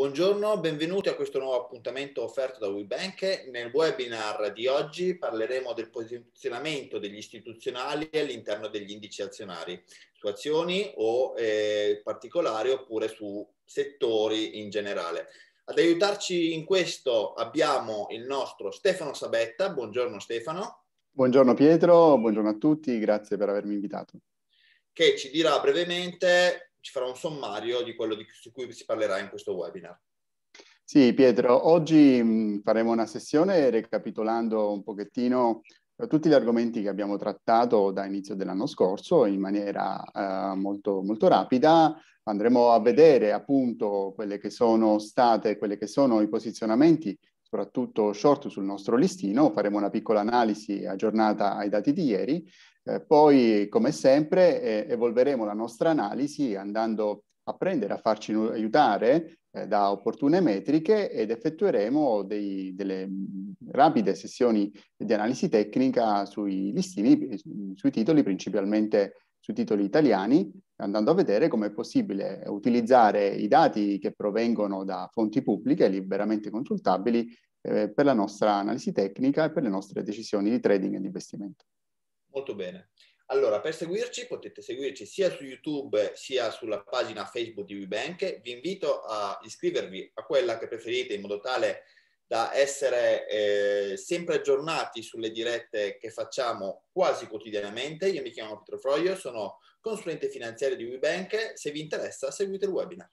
Buongiorno, benvenuti a questo nuovo appuntamento offerto da WeBank. Nel webinar di oggi parleremo del posizionamento degli istituzionali all'interno degli indici azionari, su azioni o eh, particolari oppure su settori in generale. Ad aiutarci in questo abbiamo il nostro Stefano Sabetta. Buongiorno Stefano. Buongiorno Pietro, buongiorno a tutti, grazie per avermi invitato. Che ci dirà brevemente ci farà un sommario di quello di, su cui si parlerà in questo webinar. Sì, Pietro, oggi faremo una sessione ricapitolando un pochettino eh, tutti gli argomenti che abbiamo trattato da inizio dell'anno scorso in maniera eh, molto, molto rapida. Andremo a vedere appunto quelle che sono state, quelle che sono i posizionamenti soprattutto short sul nostro listino, faremo una piccola analisi aggiornata ai dati di ieri, eh, poi come sempre eh, evolveremo la nostra analisi andando a prendere, a farci aiutare eh, da opportune metriche ed effettueremo dei, delle mm, rapide sessioni di analisi tecnica sui listini, eh, sui titoli principalmente sui titoli italiani andando a vedere come è possibile utilizzare i dati che provengono da fonti pubbliche liberamente consultabili eh, per la nostra analisi tecnica e per le nostre decisioni di trading e di investimento. Molto bene. Allora, per seguirci potete seguirci sia su YouTube sia sulla pagina Facebook di WeBank. Vi invito a iscrivervi a quella che preferite in modo tale da essere eh, sempre aggiornati sulle dirette che facciamo quasi quotidianamente. Io mi chiamo Pietro Froio, sono consulente finanziario di WeBank. Se vi interessa, seguite il webinar.